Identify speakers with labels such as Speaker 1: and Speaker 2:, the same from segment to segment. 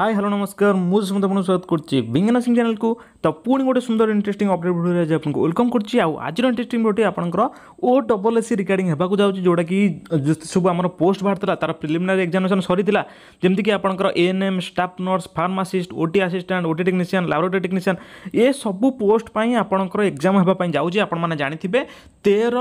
Speaker 1: hi hello নমস্কার মু সুমন্ত আপনার স্বাগত করছি বিজ্ঞান সিং চ্যানেল কু তো পুঁ গোটে সুন্দর ইন্টারেস্টিং অপডেট ভিডিওরে আজ আপনার ওয়েলকম করছি আজর ইন্টারেস্টিং ভিডিওটি আপনার ও ডবল এসি রিগার্ডিং হওয়া যাচ্ছে যেটা কি সব আমার পোস্ট বাহার তার প্রিলিমিনারি এক্সামিনেসন সরি যেমিকি আপনার ANM staff Norse ফার্মাসিষ্ট OT assistant OT technician laboratory technician এসবু পোস্ট পাই আপনার এক্সাম হওয়া যাচ্ছে আপনার জাঁথিবে তের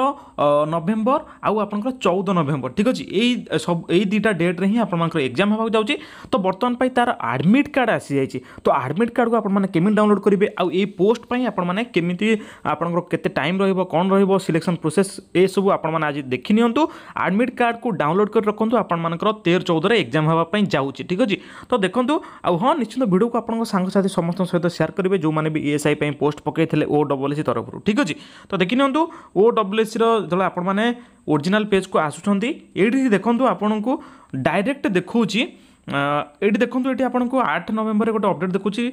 Speaker 1: নভেম্বর আপনার চৌদ নভেম্বর ঠিক আছে এই সব এই দুইটা ডেট্রে হি আপনার এক্সাম হওয়া যাচ্ছে তো বর্তমান তার ଆଡ଼ମିଟ୍ କାର୍ଡ଼ ଆସିଯାଇଛି ତ ଆଡ଼ମିଟ୍ କାର୍ଡ଼କୁ ଆପଣମାନେ କେମିତି ଡାଉନଲୋଡ଼ କରିବେ ଆଉ ଏଇ ପୋଷ୍ଟ ପାଇଁ ଆପଣମାନେ କେମିତି ଆପଣଙ୍କର କେତେ ଟାଇମ୍ ରହିବ କ'ଣ ରହିବ ସିଲେକ୍ସନ୍ ପ୍ରୋସେସ୍ ଏସବୁ ଆପଣମାନେ ଆଜି ଦେଖିନିଅନ୍ତୁ ଆଡ଼ମିଟ୍ କାର୍ଡ଼କୁ ଡାଉନଲୋଡ଼ କରି ରଖନ୍ତୁ ଆପଣମାନଙ୍କର ତେର ଚଉଦରେ ଏକ୍ଜାମ୍ ହେବା ପାଇଁ ଯାଉଛି ଠିକ୍ ଅଛି ତ ଦେଖନ୍ତୁ ଆଉ ହଁ ନିଶ୍ଚିନ୍ତ ଭିଡ଼ିଓକୁ ଆପଣଙ୍କ ସାଙ୍ଗସାଥି ସମସ୍ତଙ୍କ ସହିତ ସେୟାର କରିବେ ଯେଉଁମାନେ ବି ଇଏସ୍ଆଇ ପାଇଁ ପୋଷ୍ଟ ପକାଇଥିଲେ ଓ ଡବ୍ଲୁ ଏସ୍ ତରଫରୁ ଠିକ୍ ଅଛି ତ ଦେଖିନିଅନ୍ତୁ ଓ ଡବ୍ଲୁ ଏସ୍ର ଯେତେବେଳେ ଆପଣମାନେ ଓରିଜିନାଲ୍ ପେଜ୍କୁ ଆସୁଛନ୍ତି ଏଇଠି ଦେଖନ୍ତୁ ଆପଣଙ୍କୁ ଡାଇରେକ୍ଟ ଦେଖାଉଛି ଏଇଠି ଦେଖନ୍ତୁ ଏଠି ଆପଣଙ୍କୁ ଆଠ ନଭେମ୍ବରରେ ଗୋଟେ ଅପଡ଼େଟ୍ ଦେଖୁଛି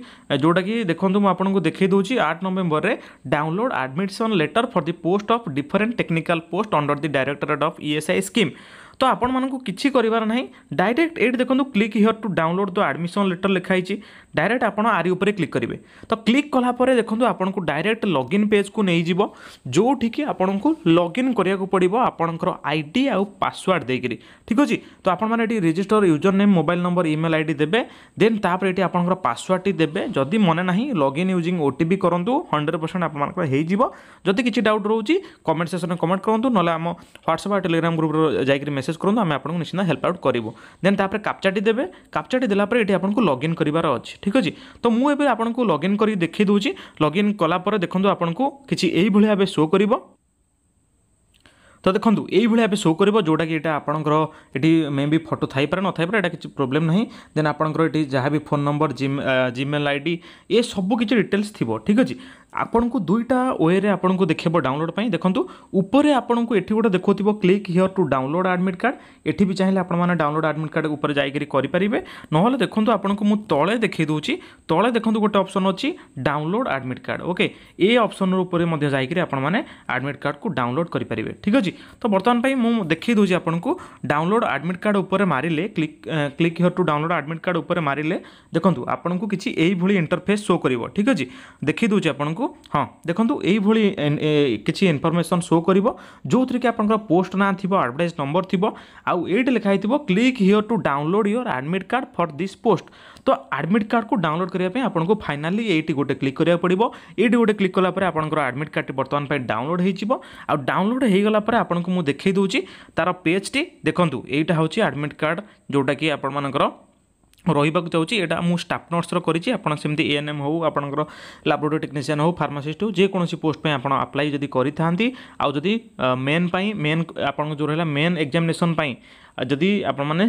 Speaker 1: ଯେଉଁଟାକି ଦେଖନ୍ତୁ ମୁଁ ଆପଣଙ୍କୁ ଦେଖାଇ ଦେଉଛି ଆଠ ନଭେମ୍ବରରେ download admission letter for the post of different technical post under the directorate of ESI scheme ତ ଆପଣମାନଙ୍କୁ କିଛି କରିବାର ନାହିଁ ଡାଇରେକ୍ଟ ଏଇଠି ଦେଖନ୍ତୁ କ୍ଲିକ୍ ହିଅର୍ ଟୁ ଡାଉନଲୋଡ଼୍ ତ ଆଡ଼ମିସନ୍ ଲେଟର୍ ଲେଖାହେଇଛି ଡାଇରେକ୍ଟ ଆପଣ ଆରି ଉପରେ କ୍ଲିକ୍ କରିବେ ତ କ୍ଲିକ୍ କଲାପରେ ଦେଖନ୍ତୁ ଆପଣଙ୍କୁ ଡାଇରେକ୍ଟ ଲଗ୍ଇନ୍ ପେଜ୍କୁ ନେଇଯିବ ଯେଉଁଠିକି ଆପଣଙ୍କୁ ଲଗ୍ଇନ୍ କରିବାକୁ ପଡ଼ିବ ଆପଣଙ୍କର ଆଇ ଡ଼ି ଆଉ ପାସୱାର୍ଡ଼ ଦେଇକିରି ଠିକ୍ ଅଛି ତ ଆପଣମାନେ ଏଠି register user name mobile number email I D ଦେବେ ଦେନ୍ ତାପରେ ଏଠି ଆପଣଙ୍କର ପାସୱାର୍ଡ଼ଟି ଦେବେ ଯଦି ମନେ ନାହିଁ login using O T P କରନ୍ତୁ ହଣ୍ଡ୍ରେଡ଼ ପରସେଣ୍ଟ ଆପଣଙ୍କର ହେଇଯିବ ଯଦି କିଛି ଡାଉଟ୍ ରହୁଛି କମେଣ୍ଟ ସେକ୍ସନରେ କମେଣ୍ଟ କରନ୍ତୁ ନହେଲେ ଆମ ହ୍ୱାଟ୍ସଆପ୍ ଆଉ ଟେଲିଗ୍ରାମ ଗ୍ରୁପର ଯାଇକି মেসেজ করুন আমি আপনার নিশ্চিত হেল্প আউট করবু দেন তাপরে কাপচাটি দেবে কাপচাটি দেলাপরে এটি আপনার লগ ইন করবার অ ঠিক আছে তো মু এবে আপনার লগ ইন করি দেখি দেছি লগ ইন কলাপরে দেখুন আপনার কিছু এইভাবে ভাবে শো করব তো দেখুন এইভাবে এবার শো করব যেটা কি এটা আপনার এটি মে বি ফটো থাইপরে নথাইপরে এটা কিছু প্রোবলেম না দেন আপনার এটি যা বি ফোন নম্বর জিমেল আইডি এসবু কিছু ডিটেলস থাকবে ঠিক আছে आपण को दुईटा वे रे आपण को देखेबो डाउनलोड पई देखंतु ऊपर आपण को एठी गोटे देखोतिबो click here to download admit card एठी भी चाहेले आपण माने डाउनलोड एडमिट कार्ड ऊपर जाईकरी करि परिबे नहले देखंतु आपण को मु तळे देखे दोची तळे देखंतु गोटे ऑप्शन अछि डाउनलोड एडमिट कार्ड ओके ए ऑप्शन रो ऊपर मध्ये जाईकरी आपण माने एडमिट कार्ड को डाउनलोड करि परिबे ठीक अछि तो वर्तमान पई मु देखे दोची आपण को डाउनलोड एडमिट कार्ड ऊपर मारिले click click here to download admit card ऊपर मारिले देखंतु आपण को किछि एही भली इंटरफेस शो करिवो ठीक अछि देखि दोची आपण को ଆପଣଙ୍କୁ ହଁ ଦେଖନ୍ତୁ ଏଇଭଳି କିଛି ଇନଫର୍ମେସନ୍ ଶୋ କରିବ ଯେଉଁଥିରେ କି ଆପଣଙ୍କର ପୋଷ୍ଟ ନାଁ ଥିବ ଆଡ଼ଭର୍ଟାଇଜ୍ ନମ୍ବର ଥିବ ଆଉ ଏଇଠି ଲେଖା ହେଇଥିବ click here to download your admit card for this post ତ ଆଡ଼ମିଟ୍ କାର୍ଡ଼କୁ ଡାଉନଲୋଡ଼ କରିବା ପାଇଁ ଆପଣଙ୍କୁ ଫାଇନାଲି ଏଇଠି ଗୋଟେ କ୍ଲିକ୍ କରିବାକୁ ପଡ଼ିବ ଏଇଠି ଗୋଟେ କ୍ଲିକ୍ କଲା ପରେ ଆପଣଙ୍କର ଆଡ଼ମିଟ୍ କାର୍ଡ଼ଟି ବର୍ତ୍ତମାନ ପାଇଁ ଡାଉନଲୋଡ଼ ହେଇଯିବ ଆଉ ଡାଉନଲୋଡ଼ ହେଇଗଲା ପରେ ଆପଣଙ୍କୁ ମୁଁ ଦେଖାଇ ଦେଉଛି ତା'ର ପେଜ୍ଟି ଦେଖନ୍ତୁ ଏଇଟା ହେଉଛି ଆଡ଼ମିଟ୍ କାର୍ଡ଼ ଯେଉଁଟାକି ଆପଣମାନଙ୍କର ରହିବାକୁ ଚାହୁଁଛି ଏଇଟା ମୁଁ ଷ୍ଟାଫ୍ ନର୍ସର କରିଛି ଆପଣ ସେମିତି ଏ ଏନ୍ ଏମ୍ ହେଉ ଆପଣଙ୍କର ଲାବୋରେଟୋରୀ ଟେକ୍ନିସିଆନ୍ ହେଉ ଫାର୍ମାସିଷ୍ଟ ହେଉ ଯେକୌଣସି ପୋଷ୍ଟ ପାଇଁ ଆପଣ ଆପ୍ଲାଏ ଯଦି କରିଥାନ୍ତି ଆଉ ଯଦି ମେନ୍ ପାଇଁ ମେନ୍ ଆପଣଙ୍କ ଯେଉଁ ରହିଲା ମେନ୍ ଏକ୍ଜାମିନେସନ୍ ପାଇଁ ଯଦି ଆପଣମାନେ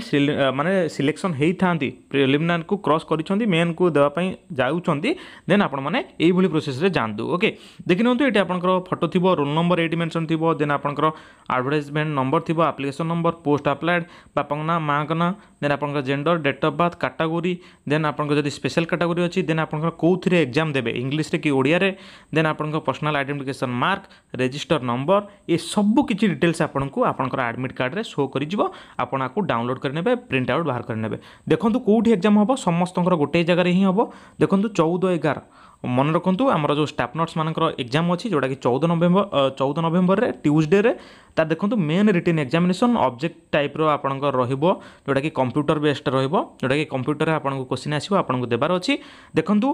Speaker 1: ମାନେ ସିଲେକ୍ସନ୍ ହେଇଥାନ୍ତି ପ୍ରିଲିମିନାରୀକୁ କ୍ରସ୍ କରିଛନ୍ତି ମେନ୍କୁ ଦେବା ପାଇଁ ଯାଉଛନ୍ତି ଦେନ୍ ଆପଣମାନେ ଏଇଭଳି ପ୍ରୋସେସ୍ରେ ଯାଆନ୍ତୁ ଓକେ ଦେଖିନିଅନ୍ତୁ ଏଠି ଆପଣଙ୍କର ଫଟୋ ଥିବ ରୋଲ୍ ନମ୍ବର ଏଇଠି ମେନ୍ସନ୍ ଥିବ ଦେନ୍ ଆପଣଙ୍କର ଆଡ଼ଭର୍ଟାଇଜମେଣ୍ଟ ନମ୍ବର ଥିବ ଆପ୍ଲିକେସନ୍ ନମ୍ବର ପୋଷ୍ଟ ଆପ୍ଲାଏଡ଼୍ ବାପାଙ୍କ ନାଁ ମାଆଙ୍କ ନାଁ ଦେନ୍ ଆପଣଙ୍କର gender date of birth category then ଆପଣଙ୍କର ଯଦି ସ୍ପେଶାଲ କାଟାଗୋରୀ ଅଛି ଦେନ୍ ଆପଣଙ୍କର କେଉଁଥିରେ ଏକ୍ଜାମ୍ ଦେବେ ଇଂଲିଶରେ କି ଓଡ଼ିଆରେ ଦେନ୍ ଆପଣଙ୍କ personal identification mark register number ଏସବୁ କିଛି ଡିଟେଲ୍ସ ଆପଣଙ୍କୁ ଆପଣଙ୍କର ଆଡ଼ମିଟ୍ କାର୍ଡ଼ରେ ସୋ କରିଯିବ ଆପଣ ଆକୁ ଡାଉନଲୋଡ଼ କରିନେବେ ପ୍ରିଣ୍ଟ ଆଉଟ୍ ବାହାର କରିନେବେ ଦେଖନ୍ତୁ କେଉଁଠି ଏକ୍ଜାମ୍ ହେବ ସମସ୍ତଙ୍କର ଗୋଟିଏ ଜାଗାରେ ହିଁ ହେବ ଦେଖନ୍ତୁ ଚଉଦ ଏଗାର ମନେ ରଖନ୍ତୁ ଆମର ଯେଉଁ ଷ୍ଟାଫ୍ ନର୍ସମାନଙ୍କର ଏକ୍ଜାମ୍ ଅଛି ଯେଉଁଟାକି ଚଉଦ ନଭେମ୍ବର ଚଉଦ ନଭେମ୍ବରରେ ଟ୍ୟୁଜଡ଼େରେ ତା ଦେଖନ୍ତୁ ମେନ୍ ରିଟିନ୍ ଏକ୍ଜାମିନେସନ୍ ଅବଜେକ୍ଟ ଟାଇପ୍ର ଆପଣଙ୍କର ରହିବ ଯେଉଁଟାକି କମ୍ପ୍ୟୁଟର ବେସ୍ଡ ରହିବ ଯେଉଁଟାକି କମ୍ପ୍ୟୁଟରରେ ଆପଣଙ୍କୁ କୋଶ୍ଚିନ୍ ଆସିବ ଆପଣଙ୍କୁ ଦେବାର ଅଛି ଦେଖନ୍ତୁ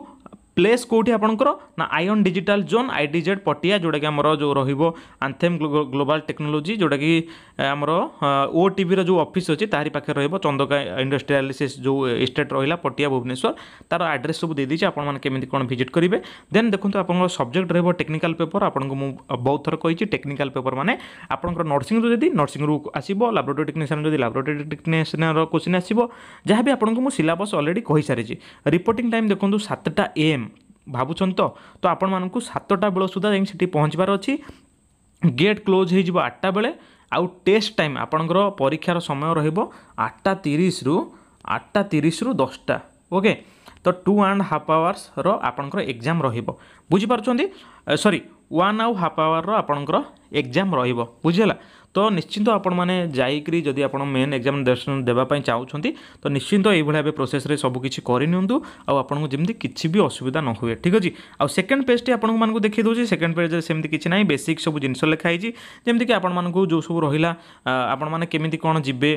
Speaker 1: ପ୍ଲେସ୍ କେଉଁଠି ଆପଣଙ୍କର ନା iON digital zone I D Z Patia ଯେଉଁଟାକି ଆମର ଯେଉଁ ରହିବ ଆନ୍ଥେମ୍ ଗ୍ଲୋବାଲ୍ ଟେକ୍ନୋଲୋଜି ଯେଉଁଟାକି ଆମର ଓ ଟିଭିର ଯେଉଁ ଅଫିସ୍ ଅଛି ତାରି ପାଖରେ ରହିବ ଚନ୍ଦକା ଇଣ୍ଡଷ୍ଟ୍ରିଆଲ ସେ ଯେଉଁ ଇଷ୍ଟେଟ୍ ରହିଲା ପଟିଆ ଭୁବନେଶ୍ୱର ତାର ଆଡ୍ରେସ୍ ସବୁ ଦେଇଦେଇଛି ଆପଣମାନେ କେମିତି କ'ଣ ଭିଜିଟ୍ କରିବେ ଦେନ୍ ଦେଖନ୍ତୁ ଆପଣଙ୍କର ସବଜେକ୍ଟ ରହିବ ଟେକ୍ନିକାଲ୍ ପେପର୍ ଆପଣଙ୍କୁ ମୁଁ ବହୁତ ଥର କହିଛି ଟେକ୍ନିକାଲ୍ ପେପର୍ ମାନେ ଆପଣଙ୍କର ନର୍ସିଂରୁ ଯଦି ନର୍ସିଂରୁ ଆସିବ ଲାବୋରେଟୋରୀ ଟେକ୍ନିସିଆନ୍ ଯଦି ଲାବୋରେଟୋରୀ ଟେକ୍ନିସିଆନ୍ର କୋଶ୍ଚିନ୍ ଆସିବ ଯାହା ବି ଆପଣଙ୍କୁ ମୁଁ ସିଲାବସ୍ ଅଲରେଡ଼ି କହିସାରିଛି ରିପୋର୍ଟିଂ ଟାଇମ୍ ଦେଖନ୍ତୁ ସାତଟା ଏମ୍ ଭାବୁଛନ୍ତି ତ ତ ଆପଣମାନଙ୍କୁ ସାତଟା ବେଳ ସୁଦ୍ଧା ଯାଇକି ସେଠି ପହଞ୍ଚିବାର ଅଛି ଗେଟ୍ କ୍ଲୋଜ୍ ହୋଇଯିବ ଆଠଟା ବେଳେ ଆଉ ଟେଷ୍ଟ ଟାଇମ୍ ଆପଣଙ୍କର ପରୀକ୍ଷାର ସମୟ ରହିବ ଆଠଟା ତିରିଶରୁ ଆଠଟା ତିରିଶରୁ ଦଶଟା ଓକେ ତ ଟୁ ଆଣ୍ଡ ହାଫ୍ ଆୱାର୍ସର ଆପଣଙ୍କର ଏକ୍ଜାମ୍ ରହିବ ବୁଝିପାରୁଛନ୍ତି ସରି ୱାନ୍ ଆଉ ହାଫ୍ ଆୱାର୍ର ଆପଣଙ୍କର ଏକ୍ଜାମ୍ ରହିବ ବୁଝିହେଲା ତ ନିଶ୍ଚିନ୍ତ ଆପଣମାନେ ଯାଇକରି ଯଦି ଆପଣ ମେନ୍ ଏକ୍ଜାମିନେସନ୍ ଦେବା ପାଇଁ ଚାହୁଁଛନ୍ତି ତ ନିଶ୍ଚିନ୍ତ ଏଇଭଳି ଭାବେ ପ୍ରୋସେସ୍ରେ ସବୁକିଛି କରିନିଅନ୍ତୁ ଆଉ ଆପଣଙ୍କୁ ଯେମିତି କିଛି ବି ଅସୁବିଧା ନ ହୁଏ ଠିକ୍ ଅଛି ଆଉ ସେକେଣ୍ଡ ପେଜ୍ଟି ଆପଣମାନଙ୍କୁ ଦେଖାଇ ଦେଉଛି ସେକେଣ୍ଡ ପେଜ୍ରେ ସେମିତି କିଛି ନାହିଁ ବେସିକ୍ ସବୁ ଜିନିଷ ଲେଖା ହେଇଛି ଯେମିତିକି ଆପଣମାନଙ୍କୁ ଯେଉଁ ସବୁ ରହିଲା ଆପଣମାନେ କେମିତି କ'ଣ ଯିବେ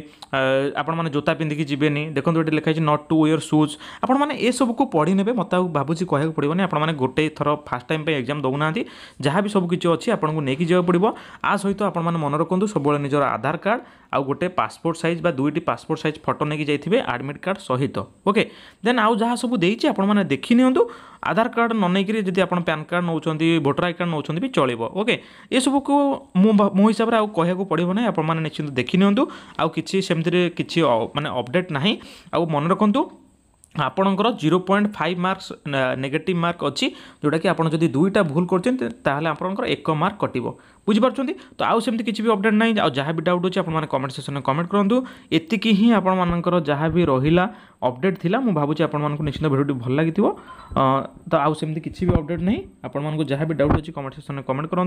Speaker 1: ଆପଣମାନେ ଜୋତା ପିନ୍ଧିକି ଯିବେନି ଦେଖନ୍ତୁ ଏଠି ଲେଖା ହେଇଛି ନଟ୍ ଟୁ ୱେୟର୍ ସୁଜ୍ ଆପଣମାନେ ଏସବୁକୁ ପଢ଼ିନେବେ ମୋତେ ଆଉ ଭାବୁଛି କହିବାକୁ ପଡ଼ିବନି ଆପଣମାନେ ଗୋଟେ ଥର ଫାର୍ଷ୍ଟ ଟାଇମ୍ ପାଇଁ ଏକ୍ଜାମ୍ ଦେଉନାହାନ୍ତି ଯାହା ବି ସବୁ କିଛି ଅଛି ଆପଣଙ୍କୁ ନେଇକି ଯିବାକୁ ପଡ଼ିବ ଆ ସହିତ ଆପଣମାନେ ମନେ ରଖନ୍ତୁ ରଖନ୍ତୁ ସବୁବେଳେ ନିଜର ଆଧାର କାର୍ଡ଼ ଆଉ ଗୋଟେ ପାସପୋର୍ଟ ସାଇଜ୍ ବା ଦୁଇଟି ପାସପୋର୍ଟ ସାଇଜ୍ ଫଟୋ ନେଇକି ଯାଇଥିବେ ଆଡ଼ମିଟ୍ କାର୍ଡ଼ ସହିତ ଓକେ ଦେନ୍ ଆଉ ଯାହା ସବୁ ଦେଇଛି ଆପଣମାନେ ଦେଖି ନିଅନ୍ତୁ ଆଧାର କାର୍ଡ଼ ନ ନେଇକରି ଯଦି ଆପଣ ପ୍ୟାନ୍ କାର୍ଡ଼ ନେଉଛନ୍ତି ଭୋଟର ଆଇ କାର୍ଡ଼ ନେଉଛନ୍ତି ବି ଚଳିବ ଓକେ ଏସବୁକୁ ମୁଁ ମୋ ହିସାବରେ ଆଉ କହିବାକୁ ପଡ଼ିବ ନାହିଁ ଆପଣମାନେ ନିଶ୍ଚିନ୍ତ ଦେଖି ନିଅନ୍ତୁ ଆଉ କିଛି ସେମିତିରେ କିଛି ମାନେ ଅପଡ଼େଟ୍ ନାହିଁ ଆଉ ମନେ ରଖନ୍ତୁ ଆପଣଙ୍କର zero point five marks negative mark ଅଛି ଯେଉଁଟାକି ଆପଣ ଯଦି ଦୁଇଟା ଭୁଲ କରିଛନ୍ତି ତାହେଲେ ଆପଣଙ୍କର ଏକ ମାର୍କ କଟିବ ବୁଝିପାରୁଛନ୍ତି ତ ଆଉ ସେମିତି କିଛି ବି ଅପଡ଼େଟ୍ ନାହିଁ ଆଉ ଯାହା ବି ଡାଉଟ୍ ଅଛି ଆପଣମାନେ କମେଣ୍ଟ ସେକ୍ସନରେ କମେଣ୍ଟ କରନ୍ତୁ ଏତିକି ହିଁ ଆପଣମାନଙ୍କର ଯାହା ବି ରହିଲା ଅପଡ଼େଟ୍ ଥିଲା ମୁଁ ଭାବୁଛି ଆପଣମାନଙ୍କୁ ନିଶ୍ଚିନ୍ତ ଭିଡ଼ିଓଟି ଭଲ ଲାଗିଥିବ तो आउ सेम किसी भी अपडेट नहीं आप जहाँ भी डाउट अच्छी कमेंट सेक्शन में कमेंट करूँ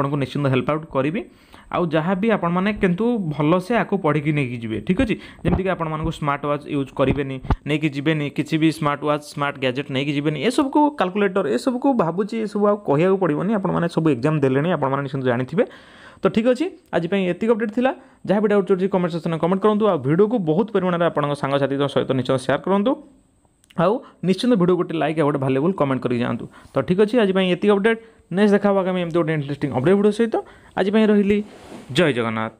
Speaker 1: मुझक निश्चिंत हेल्प आउट करी आउ जहाँ भी आपतु भल से आपको पढ़ी नहीं जी ठीक अच्छे जमीक आपको स्मार्ट व्च यूज करेंगे नहीं कि किसी भी स्मार्ट व्च स्मार्ट गैजेट नहीं जब सब को काल्कुलेटर ये सबको भावुँ सब कह पड़ोनी आपु एक्जाम दे आपत जानते तो ठीक अच्छे आज एतिक अपडेट था जहाँ भी डाउट अच्छी कमेंट सेक्शन में कमेंट करूँ आ भिडियो को बहुत परिमाण में आपसाथी सहित निश्चित सेयार करूँ ଆଉ ନିଶ୍ଚିନ୍ତ ଭିଡ଼ିଓ ଗୋଟେ ଲାଇକ୍ ଆଉ ଗୋଟେ ଭାଲ୍ୟୁବୁଲ୍ କମେଣ୍ଟ କରିକି ଯାଆନ୍ତୁ ତ ଠିକ୍ ଅଛି ଆଜି ପାଇଁ ଏତିକି ଅପଡ଼େଟ୍ ନେକ୍ସଟ ଦେଖା ହେବା ଆମେ ଏମିତି ଗୋଟେ ଇଣ୍ଟରେଷ୍ଟିଂ ଅପଡ଼େଟ୍ ଭିଡ଼ିଓ ସହିତ ଆଜି ପାଇଁ ରହିଲି ଜୟ ଜଗନ୍ନାଥ